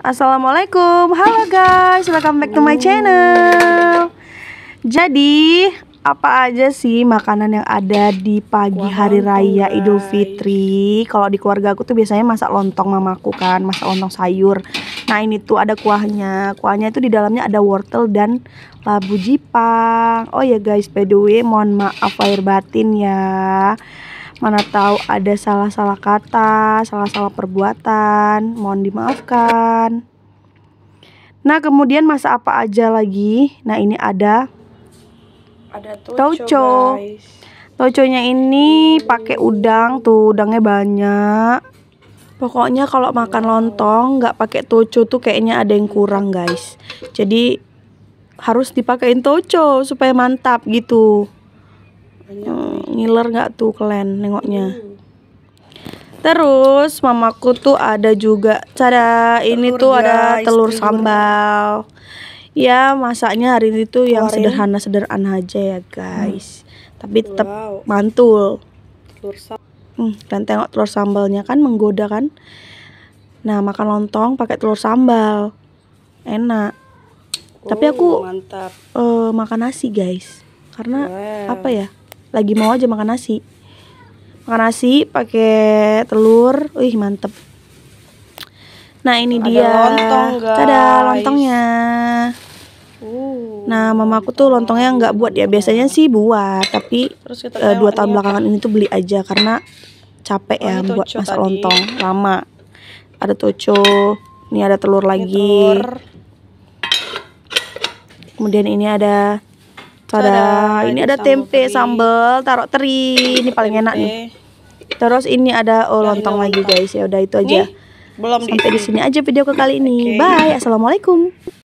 Assalamualaikum, halo guys, welcome back to my channel Jadi, apa aja sih makanan yang ada di pagi hari raya Idul Fitri Kalau di keluarga aku tuh biasanya masak lontong mamaku kan, masak lontong sayur Nah ini tuh ada kuahnya, kuahnya itu di dalamnya ada wortel dan labu jipang Oh ya guys, by the way, mohon maaf air batin ya Mana tahu ada salah-salah kata, salah-salah perbuatan, mohon dimaafkan. Nah, kemudian masa apa aja lagi? Nah, ini ada ada tauco. Tauco. nya ini pakai udang tuh, udangnya banyak. Pokoknya kalau makan lontong nggak pakai tauco tuh kayaknya ada yang kurang, guys. Jadi harus dipakein tauco supaya mantap gitu. Hmm, ngiler nggak tuh kalian nengoknya terus mamaku tuh ada juga cara ini tuh ya, ada telur sambal bener. ya masaknya hari ini tuh yang sederhana sederhana aja ya guys hmm. tapi tetap wow. mantul telur hmm, dan tengok telur sambalnya kan menggoda kan nah makan lontong pakai telur sambal enak oh, tapi aku mantap. Uh, makan nasi guys karena wow. apa ya lagi mau aja makan nasi makan nasi pakai telur wih mantep nah ini ada dia lontong, ada lontongnya uh. nah mamaku tuh lontongnya nggak buat ya biasanya sih buat tapi uh, dua tahun belakangan ini tuh beli aja karena capek oh, ya buat masak tadi. lontong lama ada toco ini ada telur ini lagi telur. kemudian ini ada Tada, ini ada tempe sambal, taruh teri. Ini paling enak nih. Terus ini ada oh, lontong, lagi guys. Ya udah itu aja. belum sampai di sini aja video ke kali ini. Bye. Assalamualaikum.